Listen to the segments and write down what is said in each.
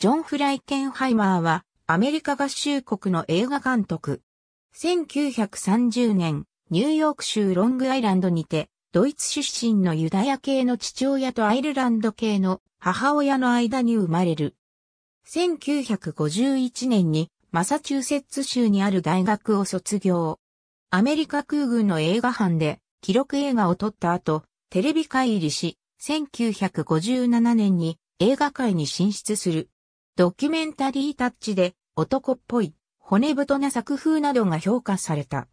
ジョン・フライケンハイマーは、アメリカ合衆国の映画監督。1930年、ニューヨーク州ロングアイランドにて、ドイツ出身のユダヤ系の父親とアイルランド系の母親の間に生まれる。1951年にマサチューセッツ州にある大学を卒業。アメリカ空軍の映画班で記録映画を撮った後、テレビ会入りし、1957年に映画界に進出する。ドキュメンタリータッチで男っぽい骨太な作風などが評価された。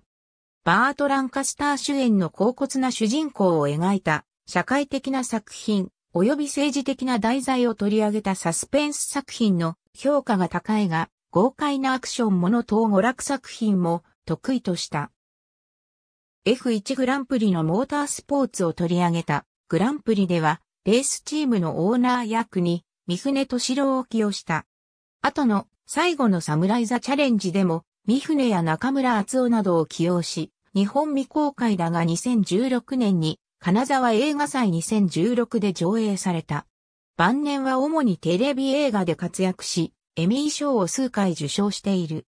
バート・ランカスター主演の高骨な主人公を描いた社会的な作品及び政治的な題材を取り上げたサスペンス作品の評価が高いが豪快なアクションもの等娯楽作品も得意とした。F1 グランプリのモータースポーツを取り上げたグランプリではレースチームのオーナー役に三船敏郎を起用した。後の最後のサムライザチャレンジでも、三船や中村厚夫などを起用し、日本未公開だが2016年に金沢映画祭2016で上映された。晩年は主にテレビ映画で活躍し、エミー賞を数回受賞している。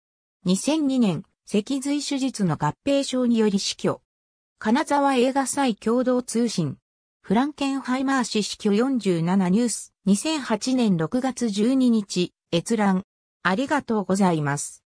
2002年、脊髄手術の合併症により死去。金沢映画祭共同通信、フランケンハイマー氏死去47ニュース2008年6月12日閲覧ありがとうございます。